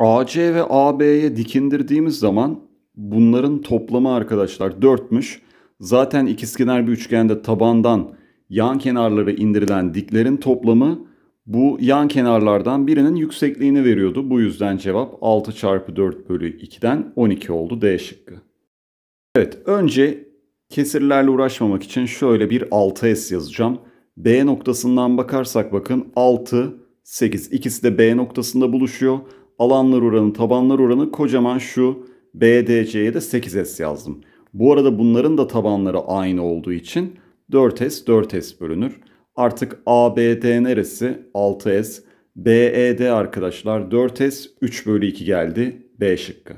AC ve AB'ye dikindirdiğimiz zaman bunların toplamı arkadaşlar 4'müş. Zaten ikizkenar bir üçgende tabandan yan kenarları indirilen diklerin toplamı bu yan kenarlardan birinin yüksekliğini veriyordu. Bu yüzden cevap 6 çarpı 4 bölü 2'den 12 oldu D şıkkı. Evet önce kesirlerle uğraşmamak için şöyle bir 6S yazacağım. B noktasından bakarsak bakın 6, 8 ikisi de B noktasında buluşuyor alanlar oranı, tabanlar oranı kocaman şu BDC'ye de 8S yazdım. Bu arada bunların da tabanları aynı olduğu için 4S 4S bölünür. Artık ABD neresi? 6S. BED arkadaşlar 4S 3 bölü 2 geldi. B şıkkı.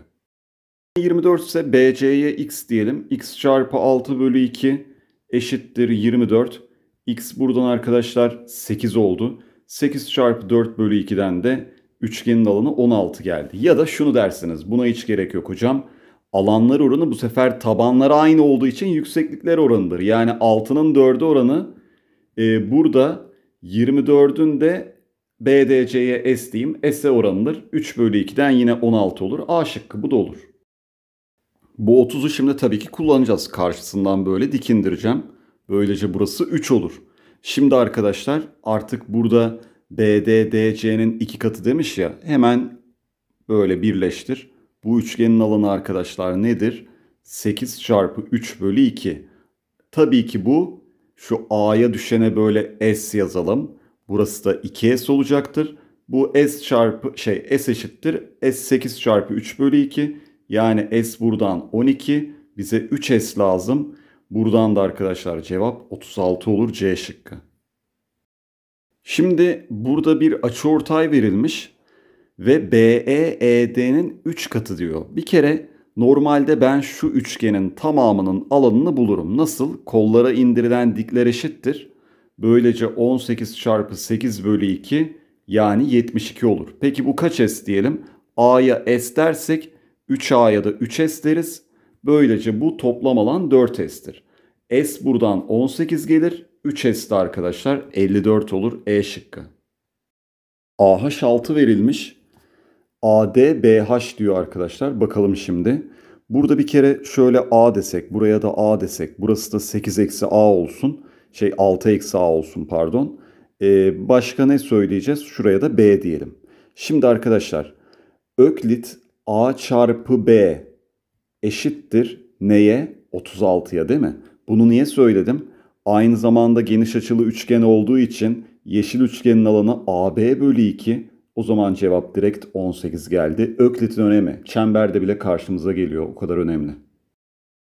24 ise BC'ye x diyelim. x çarpı 6 bölü 2 eşittir 24. x buradan arkadaşlar 8 oldu. 8 çarpı 4 bölü 2'den de Üçgenin alanı 16 geldi. Ya da şunu dersiniz. Buna hiç gerek yok hocam. Alanlar oranı bu sefer tabanları aynı olduğu için yükseklikler oranıdır. Yani 6'nın 4'ü oranı e, burada 24'ün de BDC'ye S diyeyim. S'e oranıdır. 3 bölü 2'den yine 16 olur. A şıkkı bu da olur. Bu 30'u şimdi tabii ki kullanacağız. Karşısından böyle dikindireceğim. Böylece burası 3 olur. Şimdi arkadaşlar artık burada BDDC'nin iki katı demiş ya hemen böyle birleştir. Bu üçgenin alanı arkadaşlar nedir? 8 çarpı 3 bölü 2. Tabii ki bu şu A'ya düşene böyle S yazalım. Burası da 2S olacaktır. Bu S çarpı şey S eşittir. S 8 çarpı 3 bölü 2. Yani S buradan 12. Bize 3S lazım. Buradan da arkadaşlar cevap 36 olur C şıkkı. Şimdi burada bir açıortay verilmiş ve BE ED'nin 3 katı diyor. Bir kere normalde ben şu üçgenin tamamının alanını bulurum. Nasıl? Kollara indirilen dikler eşittir. Böylece 18 çarpı 8 bölü 2 yani 72 olur. Peki bu kaç S diyelim? A'ya S dersek 3 a ya da 3S deriz. Böylece bu toplam alan 4S'tir. S buradan 18 gelir. 3S'de arkadaşlar 54 olur E şıkkı. AH6 verilmiş. AD BH diyor arkadaşlar. Bakalım şimdi. Burada bir kere şöyle A desek, buraya da A desek, burası da 8 eksi A olsun. Şey 6 eksi A olsun pardon. Ee, başka ne söyleyeceğiz? Şuraya da B diyelim. Şimdi arkadaşlar Öklit A çarpı B eşittir neye? 36'ya değil mi? Bunu niye söyledim? Aynı zamanda geniş açılı üçgen olduğu için yeşil üçgenin alanı AB bölü 2. O zaman cevap direkt 18 geldi. Öklit'in önemi çemberde bile karşımıza geliyor. O kadar önemli.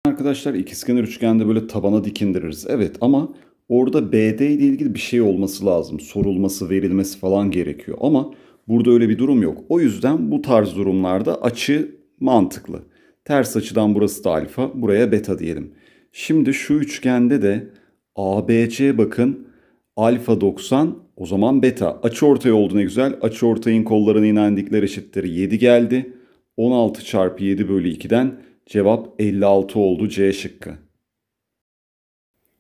Arkadaşlar ikizkenar üçgende böyle tabana dikindiririz. Evet ama orada BD ile ilgili bir şey olması lazım. Sorulması, verilmesi falan gerekiyor. Ama burada öyle bir durum yok. O yüzden bu tarz durumlarda açı mantıklı. Ters açıdan burası da alfa, buraya beta diyelim. Şimdi şu üçgende de ABC bakın alfa 90 o zaman beta. Açı ortay oldu ne güzel. Açı ortayın kollarına inen dikler eşittir 7 geldi. 16 çarpı 7 bölü 2'den cevap 56 oldu C şıkkı.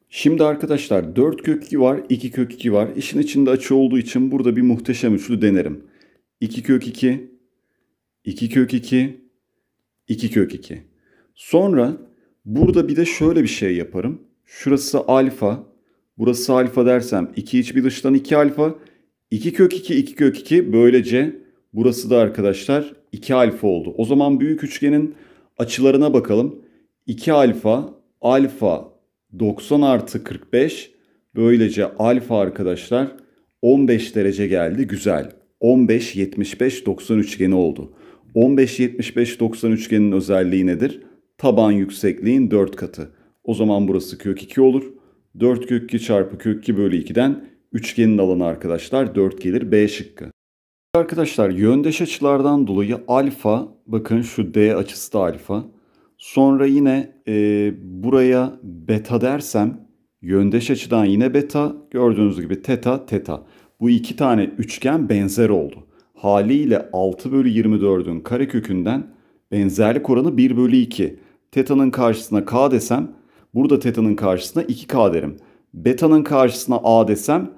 Şimdi arkadaşlar 4 kök 2 var 2 kök 2 var. işin içinde açı olduğu için burada bir muhteşem üçlü denerim. 2 kök 2, 2 kök 2, 2 kök 2. Sonra burada bir de şöyle bir şey yaparım. Şurası alfa. Burası alfa dersem 2 iç bir dıştan 2 alfa. 2 kök 2 2 kök 2 böylece burası da arkadaşlar 2 alfa oldu. O zaman büyük üçgenin açılarına bakalım. 2 alfa alfa 90 artı 45 böylece alfa arkadaşlar 15 derece geldi güzel. 15 75 90 üçgeni oldu. 15 75 90 üçgenin özelliği nedir? Taban yüksekliğin 4 katı. O zaman burası kök 2 olur. 4 kök 2 çarpı kök 2 bölü 2'den üçgenin alanı arkadaşlar 4 gelir B şıkkı. Arkadaşlar yöndeş açılardan dolayı alfa bakın şu D açısı da alfa. Sonra yine e, buraya beta dersem yöndeş açıdan yine beta gördüğünüz gibi teta teta. Bu iki tane üçgen benzer oldu. Haliyle 6 bölü 24'ün karekökünden benzerlik oranı 1 bölü 2. Teta'nın karşısına k desem Burada teta'nın karşısına 2K derim. Beta'nın karşısına A desem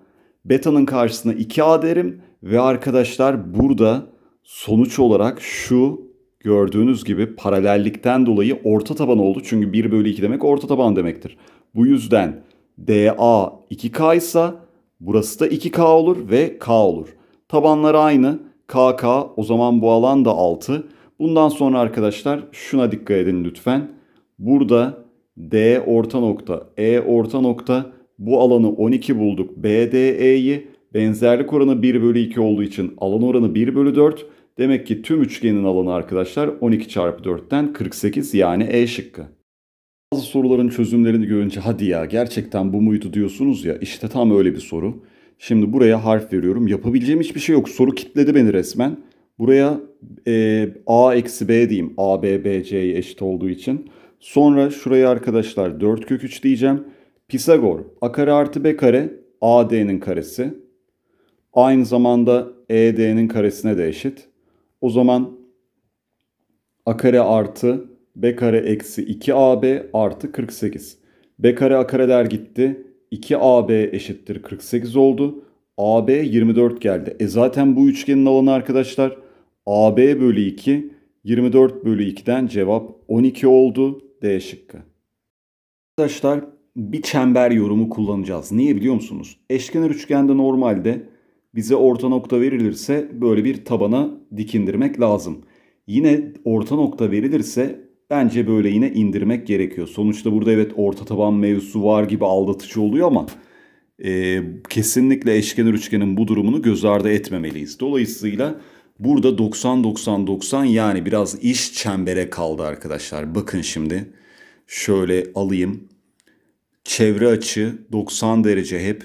beta'nın karşısına 2A derim. Ve arkadaşlar burada sonuç olarak şu gördüğünüz gibi paralellikten dolayı orta taban oldu. Çünkü 1 bölü 2 demek orta taban demektir. Bu yüzden DA 2K ise burası da 2K olur ve K olur. Tabanlar aynı. KK o zaman bu alan da 6. Bundan sonra arkadaşlar şuna dikkat edin lütfen. Burada D orta nokta, E orta nokta. Bu alanı 12 bulduk. BDE'yi benzerlik oranı 1 bölü 2 olduğu için alan oranı 1 bölü 4. Demek ki tüm üçgenin alanı arkadaşlar 12 çarpı 4'ten 48 yani E şıkkı. Bazı soruların çözümlerini görünce hadi ya gerçekten bu muydu diyorsunuz ya işte tam öyle bir soru. Şimdi buraya harf veriyorum. Yapabileceğim hiçbir şey yok. Soru kitledi beni resmen. Buraya e, A eksi B diyeyim. A, B, B, C'ye eşit olduğu için. Sonra şuraya arkadaşlar 4 kök 3 diyeceğim. Pisagor a kare artı b kare AD'nin karesi. Aynı zamanda ED'nin karesine de eşit. O zaman a kare artı b kare eksi 2AB artı 48. b kare a kareler gitti. 2AB eşittir 48 oldu. AB 24 geldi. E zaten bu üçgenin alanı arkadaşlar AB bölü 2 24 bölü 2'den cevap 12 oldu. D şıkkı. Arkadaşlar bir çember yorumu kullanacağız. Niye biliyor musunuz? Eşkenar üçgende normalde bize orta nokta verilirse böyle bir tabana dikindirmek lazım. Yine orta nokta verilirse bence böyle yine indirmek gerekiyor. Sonuçta burada evet orta taban mevzusu var gibi aldatıcı oluyor ama e, kesinlikle eşkenar üçgenin bu durumunu göz ardı etmemeliyiz. Dolayısıyla Burada 90-90-90 yani biraz iş çembere kaldı arkadaşlar. Bakın şimdi şöyle alayım. Çevre açı 90 derece hep.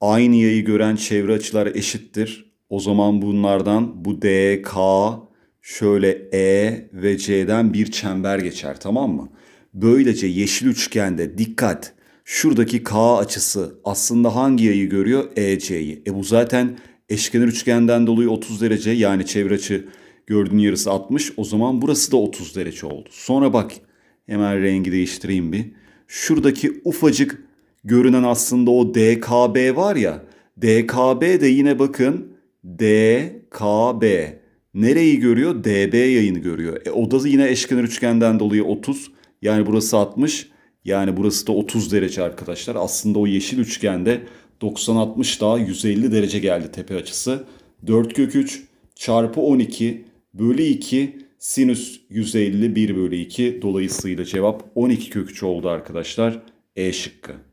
Aynı yayı gören çevre açılar eşittir. O zaman bunlardan bu D, K, şöyle E ve C'den bir çember geçer tamam mı? Böylece yeşil üçgende dikkat şuradaki K açısı aslında hangi yayı görüyor? EC'yi. E bu zaten Eşkenar üçgenden dolayı 30 derece yani çevre açı gördüğün yarısı 60. O zaman burası da 30 derece oldu. Sonra bak hemen rengi değiştireyim bir. Şuradaki ufacık görünen aslında o DKB var ya. DKB de yine bakın DKB. Nereyi görüyor? DB yayını görüyor. E, odası yine eşkenar üçgenden dolayı 30. Yani burası 60. Yani burası da 30 derece arkadaşlar. Aslında o yeşil üçgende 90-60 daha 150 derece geldi tepe açısı. 4 kök 3 çarpı 12 bölü 2 sinüs 150 1 bölü 2 dolayısıyla cevap 12 kök 3 oldu arkadaşlar. E şıkkı.